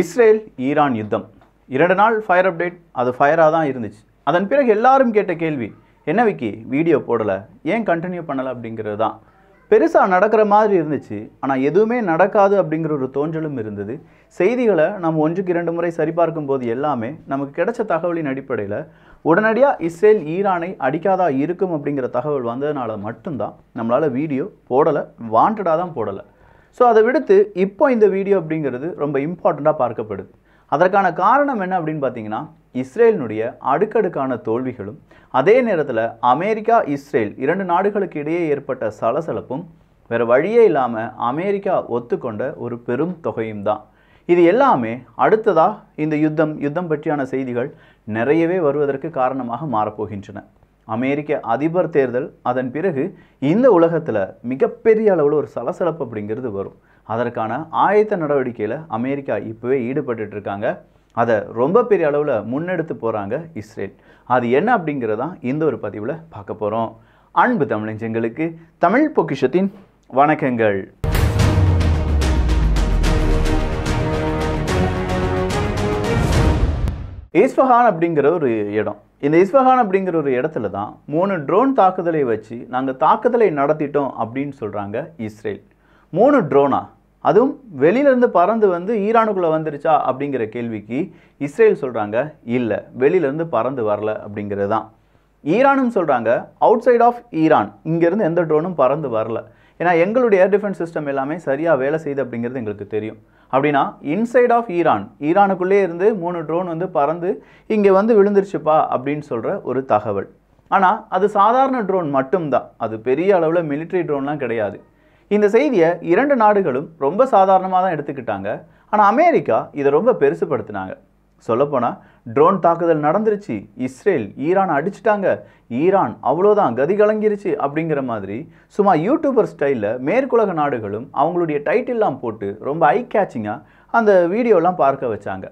Israel Iran யுத்தம் இரண்டு நாள் ஃபயர் அப்டேட் அது ஃபயராக தான் இருந்துச்சு அதன் பிறகு எல்லாரும் கேட்ட கேள்வி என்ன விக்கி வீடியோ போடலை ஏன் கண்டினியூ பண்ணலை அப்படிங்கிறது தான் பெருசாக நடக்கிற மாதிரி இருந்துச்சு ஆனால் எதுவுமே நடக்காது அப்படிங்கிற ஒரு தோன்றலும் இருந்தது செய்திகளை நம்ம ஒன்றுக்கு இரண்டு முறை சரிபார்க்கும் போது எல்லாமே நமக்கு கிடைச்ச தகவலின் அடிப்படையில் உடனடியாக இஸ்ரேல் ஈரானை அடிக்காதா இருக்கும் அப்படிங்கிற தகவல் வந்ததுனால மட்டும்தான் நம்மளால் வீடியோ போடலை வாண்டடாக தான் போடலை ஸோ அதை விடுத்து இப்போ இந்த வீடியோ அப்படிங்கிறது ரொம்ப இம்பார்ட்டண்ட்டாக பார்க்கப்படுது அதற்கான காரணம் என்ன அப்படின்னு பார்த்தீங்கன்னா இஸ்ரேலினுடைய அடுக்கடுக்கான தோல்விகளும் அதே நேரத்தில் அமெரிக்கா இஸ்ரேல் இரண்டு நாடுகளுக்கு இடையே ஏற்பட்ட சலசலப்பும் வேறு வழியே இல்லாமல் அமெரிக்கா ஒத்துக்கொண்ட ஒரு பெரும் தொகையும் தான் இது எல்லாமே அடுத்ததாக இந்த யுத்தம் யுத்தம் பற்றியான செய்திகள் நிறையவே வருவதற்கு காரணமாக மாறப்போகின்றன அமெரிக்க அதிபர் தேர்தல் அதன் பிறகு இந்த உலகத்தில் மிகப்பெரிய அளவில் ஒரு சலசலப்பு அப்படிங்கிறது வரும் அதற்கான ஆயத்த நடவடிக்கையில் அமெரிக்கா இப்போவே ஈடுபட்டு இருக்காங்க அதை ரொம்ப பெரிய அளவில் முன்னெடுத்து போகிறாங்க இஸ்ரேல் அது என்ன அப்படிங்கிறதான் இந்த ஒரு பதிவில் பார்க்க போகிறோம் அன்பு தமிழஞ்சங்களுக்கு தமிழ் பொக்கிஷத்தின் வணக்கங்கள் இஸ்ஃபஹான் அப்படிங்கிற ஒரு இடம் இந்த இஸ்ஃபஹான் அப்படிங்கிற ஒரு இடத்துல தான் மூணு ட்ரோன் தாக்குதலை வச்சு நாங்கள் தாக்குதலை நடத்திட்டோம் அப்படின்னு சொல்கிறாங்க இஸ்ரேல் மூணு ட்ரோனா அதுவும் வெளியிலேருந்து பறந்து வந்து ஈரானுக்குள்ளே வந்துருச்சா அப்படிங்கிற கேள்விக்கு இஸ்ரேல் சொல்கிறாங்க இல்லை வெளியிலேருந்து பறந்து வரல அப்படிங்கிறது தான் ஈரானும் சொல்கிறாங்க அவுட் சைட் ஆஃப் ஈரான் இங்கேருந்து எந்த ட்ரோனும் பறந்து வரல ஏன்னா எங்களுடைய ஏர் டிஃபென்ஸ் சிஸ்டம் எல்லாமே சரியாக வேலை செய்யுது அப்படிங்கிறது எங்களுக்கு தெரியும் அப்படின்னா இன்சைட் ஆஃப் ஈரான் ஈரானுக்குள்ளே இருந்து மூணு ட்ரோன் வந்து பறந்து இங்கே வந்து விழுந்துருச்சுப்பா அப்படின்னு சொல்கிற ஒரு தகவல் ஆனால் அது சாதாரண ட்ரோன் மட்டும்தான் அது பெரிய அளவில் மிலிட்ரி ட்ரோன்லாம் கிடையாது இந்த செய்தியை இரண்டு நாடுகளும் ரொம்ப சாதாரணமாக தான் எடுத்துக்கிட்டாங்க ஆனால் அமெரிக்கா இதை ரொம்ப பெருசுப்படுத்தினாங்க சொல்லப்போனால் ட்ரோன் தாக்குதல் நடந்துருச்சு இஸ்ரேல் ஈரான் அடிச்சிட்டாங்க ஈரான் அவ்வளோதான் கதி கலங்கிருச்சு அப்படிங்கிற மாதிரி சும்மா யூடியூபர் ஸ்டைலில் மேற்குலக நாடுகளும் அவங்களுடைய டைட்டில்லாம் போட்டு ரொம்ப ஐ கேச்சிங்காக அந்த வீடியோலாம் பார்க்க வச்சாங்க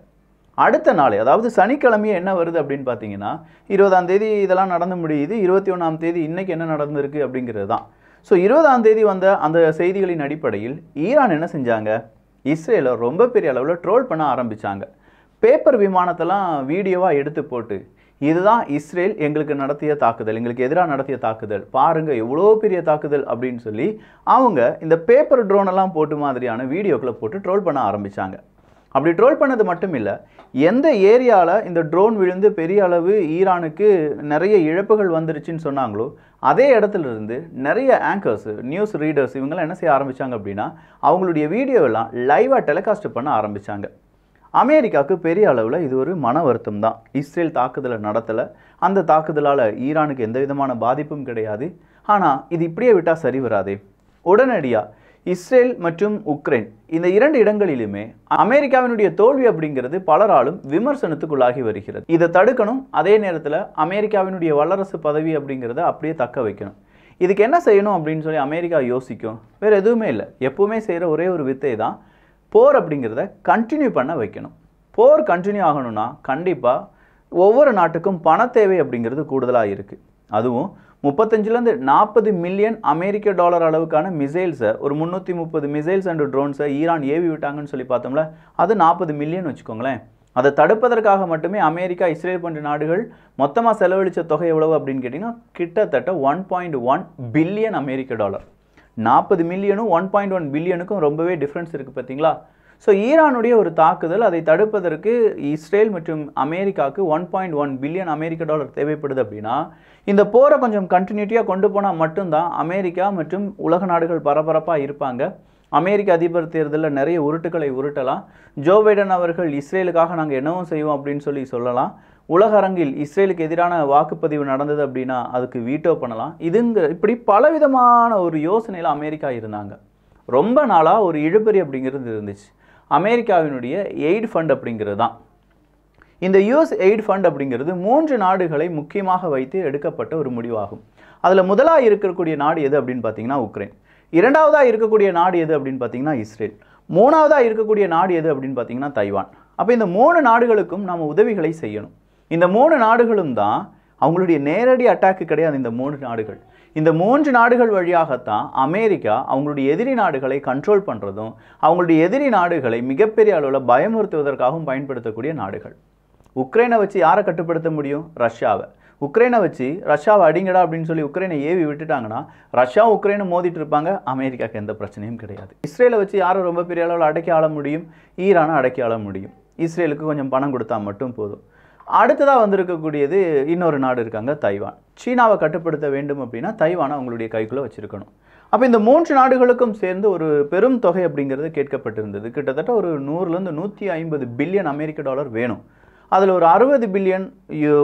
அடுத்த நாள் அதாவது சனிக்கிழமையே என்ன வருது அப்படின்னு பார்த்தீங்கன்னா இருபதாம் தேதி இதெல்லாம் நடந்து முடியுது இருபத்தி ஒன்றாம் தேதி இன்றைக்கி என்ன நடந்திருக்கு அப்படிங்கிறது தான் ஸோ இருபதாம் தேதி வந்த அந்த செய்திகளின் அடிப்படையில் ஈரான் என்ன செஞ்சாங்க இஸ்ரேலை ரொம்ப பெரிய அளவில் ட்ரோல் பண்ண ஆரம்பித்தாங்க பேப்பர் விமானத்தெல்லாம் வீடியோவாக எடுத்து போட்டு இதுதான் இஸ்ரேல் எங்களுக்கு நடத்திய தாக்குதல் எங்களுக்கு எதிராக நடத்திய தாக்குதல் பாருங்கள் எவ்வளோ பெரிய தாக்குதல் அப்படின்னு சொல்லி அவங்க இந்த பேப்பர் ட்ரோனெல்லாம் போட்டு மாதிரியான வீடியோக்களை போட்டு ட்ரோல் பண்ண ஆரம்பித்தாங்க அப்படி ட்ரோல் பண்ணது மட்டும் இல்லை எந்த ஏரியாவில் இந்த ட்ரோன் விழுந்து பெரிய அளவு ஈரானுக்கு நிறைய இழப்புகள் வந்துருச்சுன்னு சொன்னாங்களோ அதே இடத்துல இருந்து நிறைய ஆங்கர்ஸ் நியூஸ் ரீடர்ஸ் இவங்கெல்லாம் என்ன செய்ய ஆரம்பித்தாங்க அப்படின்னா அவங்களுடைய வீடியோவெல்லாம் லைவாக டெலிகாஸ்ட் பண்ண ஆரம்பித்தாங்க அமெரிக்காவுக்கு பெரிய அளவில் இது ஒரு மன வருத்தம் தான் இஸ்ரேல் தாக்குதலை நடத்தலை அந்த தாக்குதலால் ஈரானுக்கு எந்த விதமான பாதிப்பும் கிடையாது ஆனால் இது இப்படியே விட்டால் சரி வராதே உடனடியாக இஸ்ரேல் மற்றும் உக்ரைன் இந்த இரண்டு இடங்களிலுமே அமெரிக்காவினுடைய தோல்வி அப்படிங்கிறது பலராலும் விமர்சனத்துக்குள்ளாகி வருகிறது இதை தடுக்கணும் அதே நேரத்தில் அமெரிக்காவினுடைய வல்லரசு பதவி அப்படிங்கிறத அப்படியே தக்க வைக்கணும் இதுக்கு என்ன செய்யணும் அப்படின்னு சொல்லி அமெரிக்கா யோசிக்கும் வேறு எதுவுமே இல்லை எப்போவுமே செய்கிற ஒரே ஒரு வித்தை தான் போர் அப்படிங்கிறத கண்டினியூ பண்ண வைக்கணும் போர் கண்டினியூ ஆகணும்னா கண்டிப்பாக ஒவ்வொரு நாட்டுக்கும் பண தேவை அப்படிங்கிறது கூடுதலாக இருக்குது அதுவும் முப்பத்தஞ்சுலேருந்து நாற்பது மில்லியன் அமெரிக்க டாலர் அளவுக்கான மிசைல்ஸை ஒரு முந்நூற்றி முப்பது மிசைல்ஸ் அண்டு ட்ரோன்ஸை ஈரான் ஏவி விட்டாங்கன்னு சொல்லி பார்த்தோம்ல அது நாற்பது மில்லியன் வச்சுக்கோங்களேன் அதை தடுப்பதற்காக மட்டுமே அமெரிக்கா இஸ்ரேல் போன்ற நாடுகள் மொத்தமாக செலவழித்த தொகை எவ்வளவு அப்படின்னு கேட்டிங்கன்னா கிட்டத்தட்ட ஒன் பாயிண்ட் ஒன் பில்லியன் அமெரிக்க டாலர் நாற்பது மில்லியனும் ஒன் பாயிண்ட் ஒன் பில்லியனுக்கும் ரொம்பவே டிஃப்ரென்ஸ் இருக்குது பார்த்தீங்களா ஸோ ஈரானுடைய ஒரு தாக்குதல் அதை தடுப்பதற்கு இஸ்ரேல் மற்றும் அமெரிக்காவுக்கு ஒன் பாயிண்ட் ஒன் பில்லியன் அமெரிக்க டாலர் தேவைப்படுது அப்படின்னா இந்த போரை கொஞ்சம் கண்டினியூட்டியாக கொண்டு போனால் மட்டும்தான் அமெரிக்கா மற்றும் உலக நாடுகள் பரபரப்பாக இருப்பாங்க அமெரிக்க அதிபர் தேர்தலில் நிறைய உருட்டுகளை உருட்டலாம் ஜோ பைடன் அவர்கள் இஸ்ரேலுக்காக நாங்கள் என்னவும் செய்வோம் அப்படின்னு சொல்லி சொல்லலாம் உலக அரங்கில் இஸ்ரேலுக்கு எதிரான வாக்குப்பதிவு நடந்தது அப்படின்னா அதுக்கு வீட்டோ பண்ணலாம் இதுங்கிற இப்படி பலவிதமான ஒரு யோசனையில் அமெரிக்கா இருந்தாங்க ரொம்ப நாளாக ஒரு இழுபறி அப்படிங்கிறது இருந்துச்சு அமெரிக்காவினுடைய எய்ட் ஃபண்ட் அப்படிங்கிறது தான் இந்த யூஎஸ் எய்ட் ஃபண்ட் அப்படிங்கிறது மூன்று நாடுகளை முக்கியமாக வைத்து எடுக்கப்பட்ட ஒரு முடிவாகும் அதில் முதலாக இருக்கக்கூடிய நாடு எது அப்படின்னு பார்த்தீங்கன்னா உக்ரைன் இரண்டாவதாக இருக்கக்கூடிய நாடு எது அப்படின்னு பார்த்தீங்கன்னா இஸ்ரேல் மூணாவதாக இருக்கக்கூடிய நாடு எது அப்படின்னு பார்த்தீங்கன்னா தைவான் அப்போ இந்த மூணு நாடுகளுக்கும் நம்ம உதவிகளை செய்யணும் இந்த மூணு நாடுகளும் தான் அவங்களுடைய நேரடி அட்டாக்கு கிடையாது இந்த மூணு நாடுகள் இந்த மூன்று நாடுகள் வழியாகத்தான் அமெரிக்கா அவங்களுடைய எதிரி நாடுகளை கண்ட்ரோல் பண்ணுறதும் அவங்களுடைய எதிரி நாடுகளை மிகப்பெரிய அளவில் பயமுறுத்துவதற்காகவும் பயன்படுத்தக்கூடிய நாடுகள் உக்ரைனை வச்சு யாரை கட்டுப்படுத்த முடியும் ரஷ்யாவை உக்ரைனை வச்சு ரஷ்யாவை அடிங்கடா அப்படின்னு சொல்லி உக்ரைனை ஏவி விட்டுட்டாங்கன்னா ரஷ்யா உக்ரைனை மோதிட்டு இருப்பாங்க அமெரிக்காவுக்கு எந்த பிரச்சனையும் கிடையாது இஸ்ரேலை வச்சு யாரும் ரொம்ப பெரிய அளவில் அடக்கி ஆள முடியும் ஈரானை அடக்கி ஆள முடியும் இஸ்ரேலுக்கு கொஞ்சம் பணம் கொடுத்தா மட்டும் போதும் அடுத்ததாக வந்திருக்கக்கூடியது இன்னொரு நாடு இருக்காங்க தைவான் சீனாவை கட்டுப்படுத்த வேண்டும் அப்படின்னா தைவானை அவங்களுடைய கைக்குள்ளே வச்சுருக்கணும் அப்போ இந்த மூன்று நாடுகளுக்கும் சேர்ந்து ஒரு பெரும் தொகை அப்படிங்கிறது கேட்கப்பட்டிருந்தது கிட்டத்தட்ட ஒரு நூறுலேருந்து நூற்றி ஐம்பது பில்லியன் அமெரிக்க டாலர் வேணும் அதில் ஒரு அறுபது பில்லியன்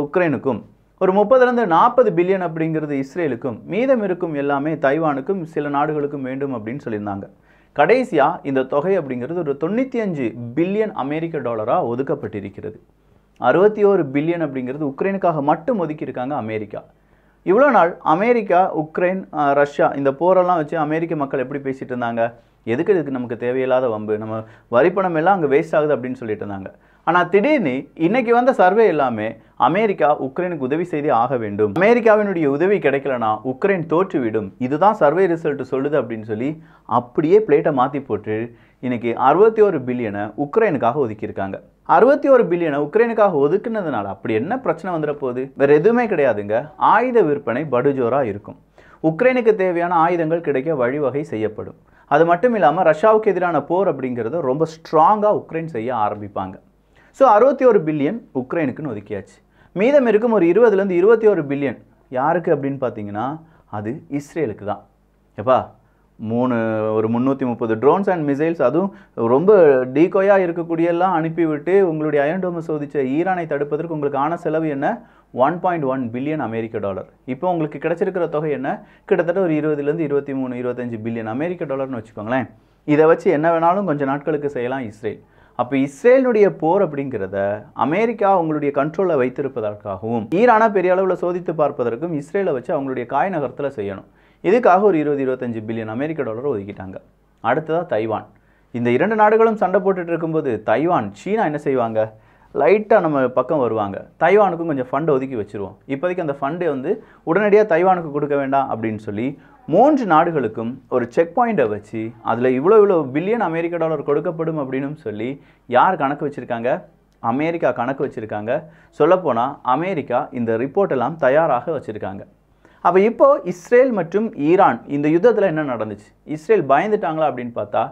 உக்ரைனுக்கும் ஒரு முப்பதுலேருந்து நாற்பது பில்லியன் அப்படிங்கிறது இஸ்ரேலுக்கும் மீதம் இருக்கும் எல்லாமே தைவானுக்கும் சில நாடுகளுக்கும் வேண்டும் அப்படின்னு சொல்லியிருந்தாங்க கடைசியாக இந்த தொகை அப்படிங்கிறது ஒரு தொண்ணூற்றி அஞ்சு பில்லியன் அமெரிக்க டாலராக ஒதுக்கப்பட்டிருக்கிறது அறுபத்தி ஓரு பில்லியன் அப்படிங்கிறது உக்ரைனுக்காக மட்டும் ஒதுக்கியிருக்காங்க அமெரிக்கா இவ்வளோ நாள் அமெரிக்கா உக்ரைன் ரஷ்யா இந்த போரெல்லாம் வச்சு அமெரிக்க மக்கள் எப்படி பேசிகிட்டு இருந்தாங்க எதுக்கு இதுக்கு நமக்கு தேவையில்லாத வம்பு நம்ம வரிப்பணம் எல்லாம் அங்கே வேஸ்ட் ஆகுது அப்படின்னு சொல்லிட்டு இருந்தாங்க ஆனால் திடீர்னு இன்னைக்கு வந்த சர்வே எல்லாமே அமெரிக்கா உக்ரைனுக்கு உதவி செய்தே ஆக வேண்டும் அமெரிக்காவினுடைய உதவி கிடைக்கலனா உக்ரைன் தோற்றுவிடும் இதுதான் சர்வே ரிசல்ட் சொல்லுது அப்படின்னு சொல்லி அப்படியே பிளேட்டை மாற்றி போட்டு இன்னைக்கு அறுபத்தி ஒரு பில்லியனை உக்ரைனுக்காக ஒதுக்கியிருக்காங்க அறுபத்தி ஒரு பில்லியனை உக்ரைனுக்காக ஒதுக்குனதுனால அப்படி என்ன பிரச்சனை வந்துட போகுது வேறு எதுவுமே கிடையாதுங்க ஆயுத விற்பனை படுஜோராக இருக்கும் உக்ரைனுக்கு தேவையான ஆயுதங்கள் கிடைக்க வழிவகை செய்யப்படும் அது மட்டும் இல்லாமல் ரஷ்யாவுக்கு எதிரான போர் அப்படிங்கிறத ரொம்ப ஸ்ட்ராங்காக உக்ரைன் செய்ய ஆரம்பிப்பாங்க ஸோ அறுபத்தி ஒரு பில்லியன் உக்ரைனுக்குன்னு ஒதுக்கியாச்சு மீதம் இருக்கும் ஒரு இருபதுலேருந்து இருபத்தி ஒரு பில்லியன் யாருக்கு அப்படின்னு பார்த்தீங்கன்னா அது இஸ்ரேலுக்கு தான் எப்பா மூணு ஒரு முந்நூற்றி முப்பது ட்ரோன்ஸ் அண்ட் மிசைல்ஸ் அதுவும் ரொம்ப டீகோயாக இருக்கக்கூடியெல்லாம் அனுப்பிவிட்டு உங்களுடைய அயன்டோமை சோதித்த ஈரானை தடுப்பதற்கு உங்களுக்கு ஆன செலவு என்ன ஒன் பாயிண்ட் ஒன் பில்லியன் அமெரிக்க டாலர் இப்போ உங்களுக்கு கிடச்சிருக்கிற தொகை என்ன கிட்டத்தட்ட ஒரு இருபதுலேருந்து இருபத்தி மூணு இருபத்தஞ்சு பில்லியன் அமெரிக்க டாலர்னு வச்சுக்கோங்களேன் இதை வச்சு என்ன வேணாலும் கொஞ்சம் நாட்களுக்கு செய்யலாம் இஸ்ரேல் அப்போ இஸ்ரேலுடைய போர் அப்படிங்கிறத அமெரிக்கா அவங்களுடைய கண்ட்ரோலில் வைத்திருப்பதற்காகவும் ஈரானா பெரிய அளவில் சோதித்து பார்ப்பதற்கும் இஸ்ரேலை வச்சு அவங்களுடைய காய் நகரத்தில் செய்யணும் இதுக்காக ஒரு இருபது இருபத்தஞ்சு பில்லியன் அமெரிக்க டாலர் ஒதுக்கிட்டாங்க அடுத்ததாக தைவான் இந்த இரண்டு நாடுகளும் சண்டை போட்டுட்டு இருக்கும்போது தைவான் சீனா என்ன செய்வாங்க லைட்டாக நம்ம பக்கம் வருவாங்க தைவானுக்கும் கொஞ்சம் ஃபண்டு ஒதுக்கி வச்சுருவோம் இப்போதைக்கு அந்த ஃபண்டை வந்து உடனடியாக தைவானுக்கு கொடுக்க வேண்டாம் அப்படின்னு சொல்லி மூன்று நாடுகளுக்கும் ஒரு செக் பாயிண்ட்டை வச்சு அதில் இவ்வளோ இவ்வளோ பில்லியன் அமெரிக்க டாலர் கொடுக்கப்படும் அப்படின்னு சொல்லி யார் கணக்கு வச்சுருக்காங்க அமெரிக்கா கணக்கு வச்சுருக்காங்க சொல்லப்போனால் அமெரிக்கா இந்த ரிப்போர்ட்டெல்லாம் தயாராக வச்சுருக்காங்க அப்போ இப்போது இஸ்ரேல் மற்றும் ஈரான் இந்த யுத்தத்தில் என்ன நடந்துச்சு இஸ்ரேல் பயந்துட்டாங்களா அப்படின்னு பார்த்தா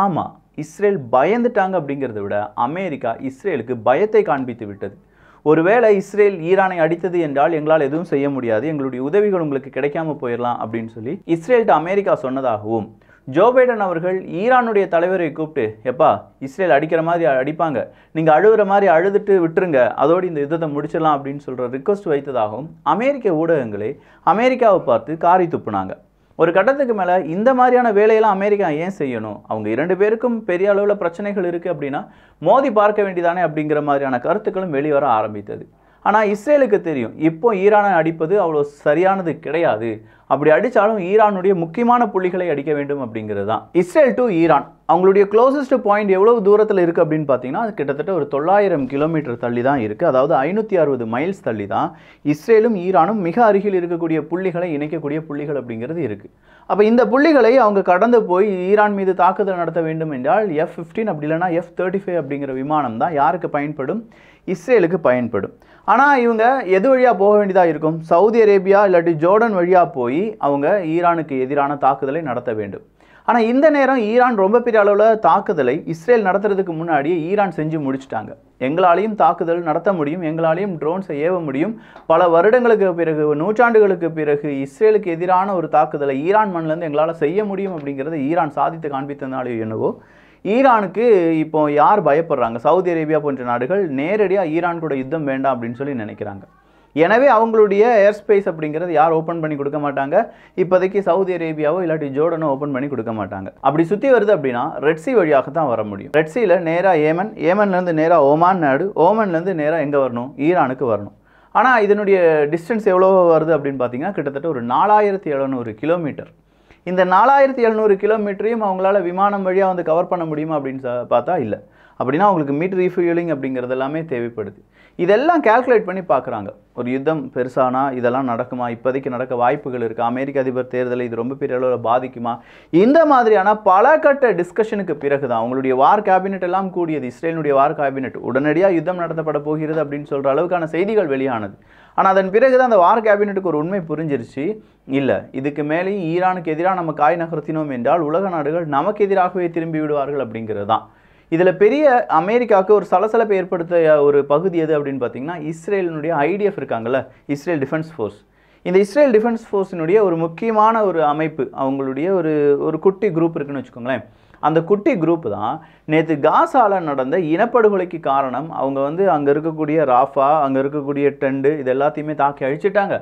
ஆமாம் இஸ்ரேல் பயந்துட்டாங்க அப்படிங்கிறத விட அமெரிக்கா இஸ்ரேலுக்கு பயத்தை காண்பித்து விட்டது ஒருவேளை இஸ்ரேல் ஈரானை அடித்தது என்றால் எங்களால் எதுவும் செய்ய முடியாது எங்களுடைய உதவிகள் உங்களுக்கு கிடைக்காம போயிடலாம் அப்படின்னு சொல்லி இஸ்ரேல்கிட்ட அமெரிக்கா சொன்னதாகவும் ஜோ பைடன் அவர்கள் ஈரானுடைய தலைவரை கூப்பிட்டு எப்பா இஸ்ரேல் அடிக்கிற மாதிரி அடிப்பாங்க நீங்கள் அழுகிற மாதிரி அழுதுட்டு விட்டுருங்க அதோடு இந்த யுத்தத்தை முடிச்சிடலாம் அப்படின்னு சொல்கிற ரிக்வஸ்ட் வைத்ததாகவும் அமெரிக்க ஊடகங்களே அமெரிக்காவை பார்த்து காரி துப்புனாங்க ஒரு கட்டத்துக்கு மேலே இந்த மாதிரியான வேலையெல்லாம் அமெரிக்கா ஏன் செய்யணும் அவங்க இரண்டு பேருக்கும் பெரிய அளவில் பிரச்சனைகள் இருக்குது அப்படின்னா மோதி பார்க்க வேண்டியதானே அப்படிங்கிற மாதிரியான கருத்துக்களும் வெளிவர ஆரம்பித்தது ஆனால் இஸ்ரேலுக்கு தெரியும் இப்போ ஈரானை அடிப்பது அவ்வளோ சரியானது கிடையாது அப்படி அடித்தாலும் ஈரானுடைய முக்கியமான புள்ளிகளை அடிக்க வேண்டும் அப்படிங்கிறது தான் இஸ்ரேல் டு ஈரான் அவங்களுடைய க்ளோசஸ்ட் பாயிண்ட் எவ்வளோ தூரத்தில் இருக்குது அப்படின்னு பார்த்தீங்கன்னா அது கிட்டத்தட்ட ஒரு தொள்ளாயிரம் கிலோமீட்டர் தள்ளி தான் இருக்குது அதாவது ஐநூற்றி அறுபது மைல்ஸ் தள்ளி தான் இஸ்ரேலும் ஈரானும் மிக அருகில் இருக்கக்கூடிய புள்ளிகளை இணைக்கக்கூடிய புள்ளிகள் அப்படிங்கிறது இருக்குது அப்போ இந்த புள்ளிகளை அவங்க கடந்து போய் ஈரான் மீது தாக்குதல் நடத்த வேண்டும் என்றால் எஃப் ஃபிஃப்டீன் அப்படி இல்லைனா எஃப் தேர்ட்டி ஃபைவ் அப்படிங்கிற விமானம் தான் யாருக்கு பயன்படும் இஸ்ரேலுக்கு பயன்படும் ஆனால் இவங்க எது வழியாக போக வேண்டியதாக இருக்கும் சவுதி அரேபியா இல்லாட்டி ஜோர்டன் வழியாக போய் அவங்க ஈரானுக்கு எதிரான தாக்குதலை நடத்த வேண்டும் ஆனால் இந்த நேரம் ஈரான் ரொம்ப பெரிய அளவில் தாக்குதலை இஸ்ரேல் நடத்துறதுக்கு முன்னாடியே ஈரான் செஞ்சு முடிச்சுட்டாங்க எங்களாலையும் தாக்குதல் நடத்த முடியும் எங்களாலையும் ட்ரோன்ஸை ஏவ முடியும் பல வருடங்களுக்கு பிறகு நூற்றாண்டுகளுக்கு பிறகு இஸ்ரேலுக்கு எதிரான ஒரு தாக்குதலை ஈரான் மண்ணிலேருந்து எங்களால் செய்ய முடியும் அப்படிங்கிறத ஈரான் சாதித்து காண்பித்தனாலேயோ என்னவோ ஈரானுக்கு இப்போ யார் பயப்படுறாங்க சவுதி அரேபியா போன்ற நாடுகள் நேரடியாக ஈரான் கூட யுத்தம் வேண்டாம் அப்படின்னு சொல்லி நினைக்கிறாங்க எனவே அவங்களுடைய ஏர் ஸ்பேஸ் அப்படிங்கிறது யார் ஓப்பன் பண்ணி கொடுக்க மாட்டாங்க இப்போதைக்கு சவுதி அரேபியாவோ இல்லாட்டி ஜோர்டனோ ஓப்பன் பண்ணி கொடுக்க மாட்டாங்க அப்படி சுற்றி வருது அப்படின்னா ரெட்சி வழியாக தான் வர முடியும் ரெட்சியில் நேராக ஏமன் ஏமன்லேருந்து நேராக ஓமான் நாடு ஓமன்லேருந்து நேராக எங்கே வரணும் ஈரானுக்கு வரணும் ஆனால் இதனுடைய டிஸ்டன்ஸ் எவ்வளோ வருது அப்படின்னு பார்த்தீங்கன்னா கிட்டத்தட்ட ஒரு நாலாயிரத்தி எழுநூறு கிலோமீட்டர் இந்த நாலாயிரத்தி எழுநூறு கிலோமீட்டரையும் அவங்களால விமானம் வழியாக வந்து கவர் பண்ண முடியுமா அப்படின்னு பார்த்தா இல்லை அப்படின்னா அவங்களுக்கு மீட் ரீஃபியூலிங் அப்படிங்கிறது எல்லாமே தேவைப்படுது இதெல்லாம் கேல்குலேட் பண்ணி பார்க்குறாங்க ஒரு யுத்தம் பெருசானா இதெல்லாம் நடக்குமா இப்போதைக்கு நடக்க வாய்ப்புகள் இருக்குது அமெரிக்க அதிபர் தேர்தலை இது ரொம்ப பெரிய அளவில் பாதிக்குமா இந்த மாதிரியான பல கட்ட டிஸ்கஷனுக்கு பிறகு தான் அவங்களுடைய வார் கேபினெட் எல்லாம் கூடியது இஸ்ரேலினுடைய வார் கேபினெட் உடனடியாக யுத்தம் நடத்தப்பட போகிறது அப்படின்னு சொல்கிற அளவுக்கான செய்திகள் வெளியானது ஆனால் அதன் பிறகு தான் அந்த வார் கேபினெட்டுக்கு ஒரு உண்மை புரிஞ்சிருச்சு இல்லை இதுக்கு மேலேயும் ஈரானுக்கு எதிராக நம்ம காய் நகர்த்தினோம் என்றால் உலக நாடுகள் நமக்கு எதிராகவே திரும்பி விடுவார்கள் அப்படிங்கிறது தான் இதில் பெரிய அமெரிக்காவுக்கு ஒரு சலசலப்பை ஏற்படுத்த ஒரு பகுதி எது அப்படின்னு பார்த்தீங்கன்னா இஸ்ரேலினுடைய ஐடிஎஃப் இருக்காங்கல்ல இஸ்ரேல் டிஃபென்ஸ் ஃபோர்ஸ் இந்த இஸ்ரேல் டிஃபென்ஸ் ஃபோர்ஸினுடைய ஒரு முக்கியமான ஒரு அமைப்பு அவங்களுடைய ஒரு ஒரு குட்டி குரூப் இருக்குன்னு வச்சுக்கோங்களேன் அந்த குட்டி குரூப் தான் நேற்று காசாவில் நடந்த இனப்படுகொலைக்கு காரணம் அவங்க வந்து அங்கே இருக்கக்கூடிய ராஃபா அங்கே இருக்கக்கூடிய டெண்டு இது எல்லாத்தையுமே தாக்கி அழிச்சிட்டாங்க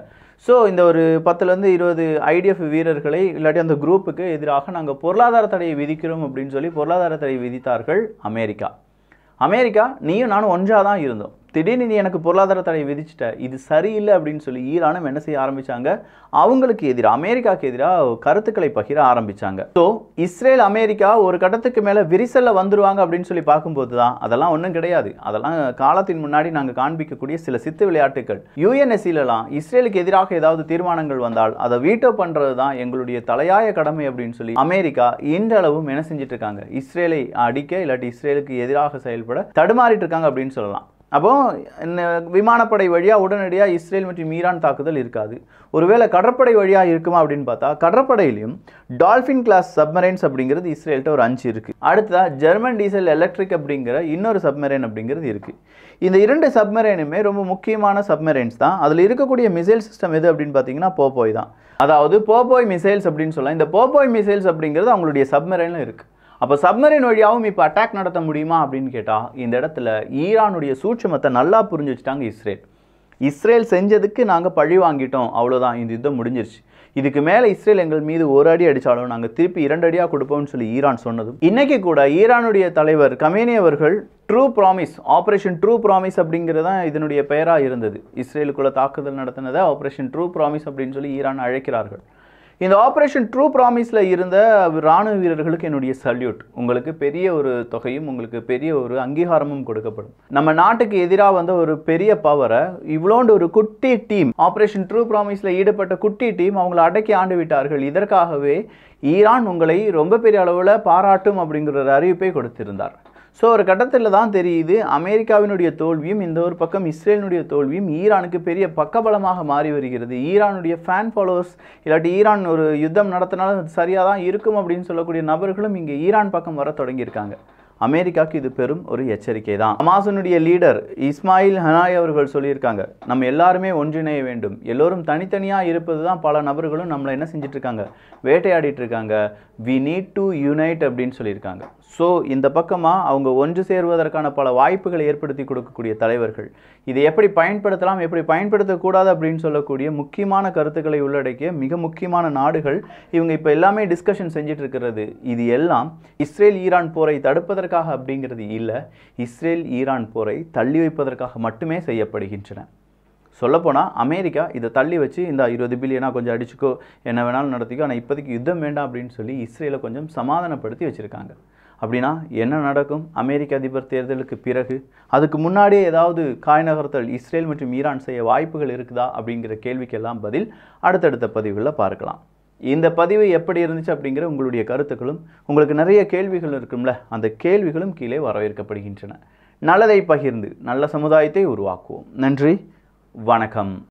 ஸோ இந்த ஒரு பத்துலேருந்து இருபது ஐடிஎஃப் வீரர்களை இல்லாட்டி அந்த குரூப்புக்கு எதிராக நாங்கள் பொருளாதார தடையை விதிக்கிறோம் அப்படின்னு சொல்லி பொருளாதார தடையை விதித்தார்கள் அமெரிக்கா அமெரிக்கா நீயும் நானும் ஒன்றாக தான் இருந்தோம் திடீர்னு நீ எனக்கு பொருளாதார தடையை விதிச்சிட்ட இது சரியில்லை அப்படின்னு சொல்லி ஈரானும் என்ன செய்ய ஆரம்பித்தாங்க அவங்களுக்கு எதிராக அமெரிக்காவுக்கு எதிராக கருத்துக்களை பகிர ஆரம்பித்தாங்க ஸோ இஸ்ரேல் அமெரிக்கா ஒரு கட்டத்துக்கு மேலே விரிசலில் வந்துருவாங்க அப்படின்னு சொல்லி பார்க்கும்போது தான் அதெல்லாம் ஒன்றும் கிடையாது அதெல்லாம் காலத்தின் முன்னாடி நாங்கள் காண்பிக்கக்கூடிய சில சித்து விளையாட்டுகள் யூஎன்எஸ்சிலலாம் இஸ்ரேலுக்கு எதிராக ஏதாவது தீர்மானங்கள் வந்தால் அதை வீட்டோ பண்ணுறது தான் எங்களுடைய தலையாய கடமை அப்படின்னு சொல்லி அமெரிக்கா இன்றளவும் என்ன செஞ்சிட்டு இருக்காங்க இஸ்ரேலை அடிக்க இல்லாட்டி இஸ்ரேலுக்கு எதிராக செயல்பட தடுமாறிட்டு இருக்காங்க அப்படின்னு சொல்லலாம் அப்போது விமானப்படை வழியாக உடனடியாக இஸ்ரேல் மற்றும் ஈரான் தாக்குதல் இருக்காது ஒருவேளை கடற்படை வழியாக இருக்குமா அப்படின்னு பார்த்தா கடற்படையிலையும் டால்ஃபின் கிளாஸ் சப்மரைன்ஸ் அப்படிங்கிறது இஸ்ரேல்கிட்ட ஒரு அஞ்சு இருக்குது அடுத்ததாக ஜெர்மன் டீசல் எலக்ட்ரிக் அப்படிங்கிற இன்னொரு சப்மரைன் அப்படிங்கிறது இருக்குது இந்த இரண்டு சப்மரைனுமே ரொம்ப முக்கியமான சப்மரைன்ஸ் தான் அதில் இருக்கக்கூடிய மிசைல் சிஸ்டம் எது அப்படின்னு பார்த்தீங்கன்னா போப்போய் தான் அதாவது போப்போய் மிசைல்ஸ் அப்படின்னு சொல்லலாம் இந்த போப்போய் மிசைல்ஸ் அப்படிங்கிறது அவங்களுடைய சப்மரைனில் இருக்குது அப்போ சப்மரின் வழியாகவும் இப்போ அட்டாக் நடத்த முடியுமா அப்படின்னு கேட்டால் இந்த இடத்துல ஈரானுடைய சூட்சமத்தை நல்லா புரிஞ்சு வச்சுட்டாங்க இஸ்ரேல் இஸ்ரேல் செஞ்சதுக்கு நாங்கள் பழி வாங்கிட்டோம் அவ்வளோதான் இந்த யுத்தம் முடிஞ்சிருச்சு இதுக்கு மேலே இஸ்ரேல் எங்கள் மீது ஒரு அடி அடித்தாலும் நாங்கள் திருப்பி இரண்டு அடியாக கொடுப்போம்னு சொல்லி ஈரான் சொன்னதும் இன்றைக்கி கூட ஈரானுடைய தலைவர் கமேனி அவர்கள் true promise operation true promise அப்படிங்கிறதான் இதனுடைய பெயராக இருந்தது இஸ்ரேலுக்குள்ளே தாக்குதல் நடத்தினதை ஆப்ரேஷன் ட்ரூ ப்ராமிஸ் அப்படின்னு சொல்லி ஈரான் அழைக்கிறார்கள் இந்த ஆப்ரேஷன் ட்ரூ ப்ராமிஸில் இருந்த இராணுவ வீரர்களுக்கு என்னுடைய சல்யூட் உங்களுக்கு பெரிய ஒரு தொகையும் உங்களுக்கு பெரிய ஒரு அங்கீகாரமும் கொடுக்கப்படும் நம்ம நாட்டுக்கு எதிராக வந்த ஒரு பெரிய பவரை இவ்வளோண்டு ஒரு குட்டி டீம் ஆப்ரேஷன் ட்ரூ ப்ராமிஸில் ஈடுபட்ட குட்டி டீம் அவங்களை அடக்கி ஆண்டு விட்டார்கள் இதற்காகவே ஈரான் உங்களை ரொம்ப பெரிய அளவில் பாராட்டும் அப்படிங்கிற அறிவிப்பை கொடுத்திருந்தார் ஸோ ஒரு கட்டத்தில் தான் தெரியுது அமெரிக்காவினுடைய தோல்வியும் இந்த ஒரு பக்கம் இஸ்ரேலினுடைய தோல்வியும் ஈரானுக்கு பெரிய பக்கபலமாக மாறி வருகிறது ஈரானுடைய ஃபேன் ஃபாலோவர்ஸ் இல்லாட்டி ஈரான் ஒரு யுத்தம் நடத்தினாலும் சரியாக தான் இருக்கும் அப்படின்னு சொல்லக்கூடிய நபர்களும் இங்கே ஈரான் பக்கம் வர தொடங்கியிருக்காங்க அமெரிக்காவுக்கு இது பெரும் ஒரு எச்சரிக்கை தான் அமாசனுடைய லீடர் இஸ்மாயில் ஹனாய் அவர்கள் சொல்லியிருக்காங்க நம்ம எல்லாருமே ஒன்றிணைய வேண்டும் எல்லோரும் தனித்தனியாக இருப்பது தான் பல நபர்களும் நம்மளை என்ன செஞ்சிட்ருக்காங்க வேட்டையாடிட்டு இருக்காங்க வி நீட் டு யுனைட் அப்படின்னு சொல்லியிருக்காங்க ஸோ இந்த பக்கமாக அவங்க ஒன்று சேருவதற்கான பல வாய்ப்புகளை ஏற்படுத்தி கொடுக்கக்கூடிய தலைவர்கள் இதை எப்படி பயன்படுத்தலாம் எப்படி பயன்படுத்தக்கூடாது அப்படின்னு சொல்லக்கூடிய முக்கியமான கருத்துக்களை உள்ளடக்கிய மிக முக்கியமான நாடுகள் இவங்க இப்போ எல்லாமே டிஸ்கஷன் செஞ்சிட்டு இருக்கிறது இது எல்லாம் இஸ்ரேல் ஈரான் போரை தடுப்பதற்காக அப்படிங்கிறது இல்லை இஸ்ரேல் ஈரான் போரை தள்ளி வைப்பதற்காக மட்டுமே செய்யப்படுகின்றன சொல்லப்போனால் அமெரிக்கா இதை தள்ளி வச்சு இந்த இருபது பில்லியனாக கொஞ்சம் அடிச்சுக்கோ என்ன வேணாலும் நடத்திக்கோ ஆனால் இப்போதைக்கு யுத்தம் வேண்டாம் அப்படின்னு சொல்லி இஸ்ரேலை கொஞ்சம் சமாதானப்படுத்தி வச்சுருக்காங்க அப்படின்னா என்ன நடக்கும் அமெரிக்க அதிபர் தேர்தலுக்கு பிறகு அதுக்கு முன்னாடியே ஏதாவது காய் நகர்த்தல் இஸ்ரேல் மற்றும் ஈரான் செய்ய வாய்ப்புகள் இருக்குதா அப்படிங்கிற கேள்விக்கெல்லாம் பதில் அடுத்தடுத்த பதிவுகளில் பார்க்கலாம் இந்த பதிவு எப்படி இருந்துச்சு அப்படிங்கிற உங்களுடைய கருத்துக்களும் உங்களுக்கு நிறைய கேள்விகள் இருக்கும்ல அந்த கேள்விகளும் கீழே வரவேற்கப்படுகின்றன நல்லதை பகிர்ந்து நல்ல சமுதாயத்தை உருவாக்குவோம் நன்றி வணக்கம்